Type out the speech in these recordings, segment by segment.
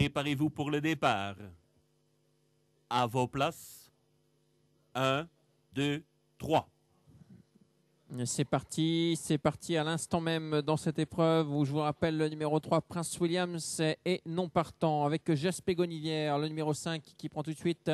Préparez-vous pour le départ. À vos places. Un, 2, trois. C'est parti, c'est parti à l'instant même dans cette épreuve où je vous rappelle le numéro 3, Prince Williams, est non partant avec Jasper Gonivière, le numéro 5 qui prend tout de suite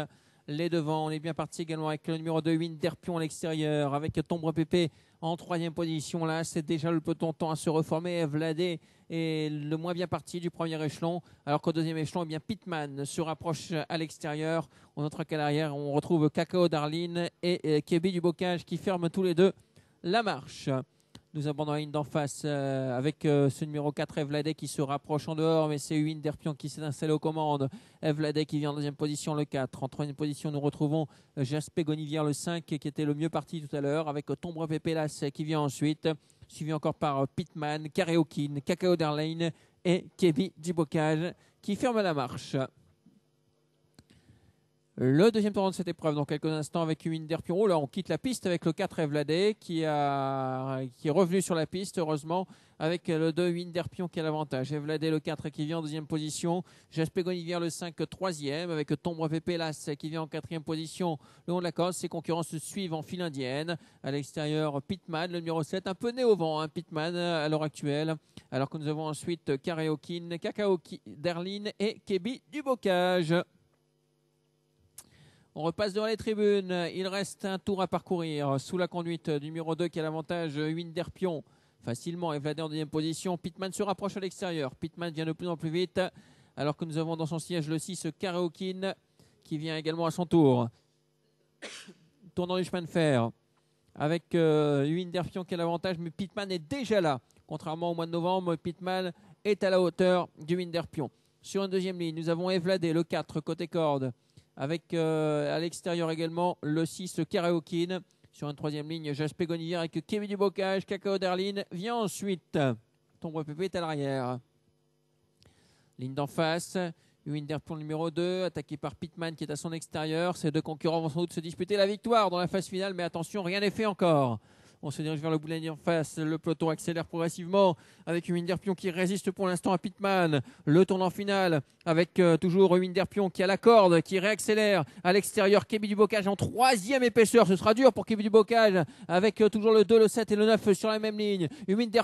les devants. On est bien parti également avec le numéro 2, Winderpion à l'extérieur, avec Tombre Pépé en troisième position. Là, c'est déjà le de temps à se reformer. Vladé et le moins bien parti du premier échelon, alors qu'au deuxième échelon, eh bien Pitman se rapproche à l'extérieur. On entre à l'arrière, on retrouve Cacao Darline et euh, Kebi du Bocage qui ferment tous les deux la marche nous dans la ligne d'en face euh, avec euh, ce numéro 4 Evladé qui se rapproche en dehors mais c'est Winderpion Derpion qui s'est installé aux commandes Evladé qui vient en deuxième position le 4 en troisième position nous retrouvons euh, Jasper Gonivière le 5 qui était le mieux parti tout à l'heure avec Tombre Pellas qui vient ensuite suivi encore par Pitman, Kareokin, Kakao Darlene et Kebi Dubocage qui ferme la marche. Le deuxième tournant de cette épreuve, dans quelques instants, avec Huminder Là, on quitte la piste avec le 4 Evladé qui, est revenu sur la piste, heureusement, avec le 2 Winderpion qui a l'avantage. Evladé, le 4 qui vient en deuxième position. Jasper Gonivier, le 5, troisième, avec Tombre Vépélas, qui vient en quatrième position. Le long de la corde, ses concurrents se suivent en file indienne. À l'extérieur, Pitman, le numéro 7, un peu né au vent, hein, Pitman, euh, à l'heure actuelle. Alors que nous avons ensuite Kareokin, Kakao Derlin et Kebi Dubocage. On repasse devant les tribunes. Il reste un tour à parcourir sous la conduite du numéro 2 qui a l'avantage Winderpion. Facilement, évadé en deuxième position. Pitman se rapproche à l'extérieur. Pitman vient de plus en plus vite. Alors que nous avons dans son siège le 6 Karaokin qui vient également à son tour. Tournant du chemin de fer avec euh, Winderpion qui a l'avantage, mais Pitman est déjà là. Contrairement au mois de novembre, Pitman est à la hauteur du Winderpion. Sur une deuxième ligne, nous avons Evladé, le 4, côté corde. Avec euh, à l'extérieur également le 6 Karaokin. Sur une troisième ligne, Jasper Gonillère avec Kevin Dubocage, Kakao Derlin Vient ensuite. Tombre Pépé est à l'arrière. Ligne d'en face. Winder pour le numéro 2, attaqué par Pitman qui est à son extérieur. Ces deux concurrents vont sans doute se disputer la victoire dans la phase finale, mais attention, rien n'est fait encore. On se dirige vers le boulet en face. Le peloton accélère progressivement avec Pion qui résiste pour l'instant à Pitman. Le tournant final avec euh, toujours Pion qui a la corde, qui réaccélère à l'extérieur. Kébi du Bocage en troisième épaisseur. Ce sera dur pour Kébi du Bocage avec euh, toujours le 2, le 7 et le 9 sur la même ligne.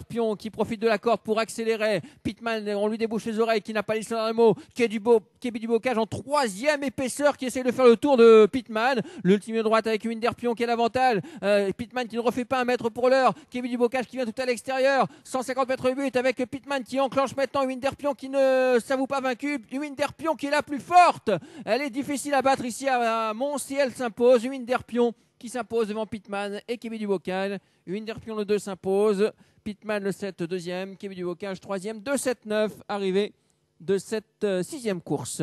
Pion qui profite de la corde pour accélérer. Pitman, on lui débouche les oreilles, qui n'a pas les d'un mot. Kébi du Bocage en troisième épaisseur qui essaie de faire le tour de Pitman. L'ultime droite avec Pion qui a l'avantage. Euh, Pitman qui ne refait pas mètres pour l'heure. Kevin Dubocage qui vient tout à l'extérieur. 150 mètres but avec Pitman qui enclenche maintenant Winderpion qui ne s'avoue pas vaincu. Winderpion qui est la plus forte. Elle est difficile à battre ici à Mons et elle s'impose. Winderpion qui s'impose devant Pitman et Kevin Dubocage. Winderpion le 2 s'impose. Pitman le 7 deuxième. Kevin Dubocage troisième. 2-7-9 arrivé de cette euh, sixième course.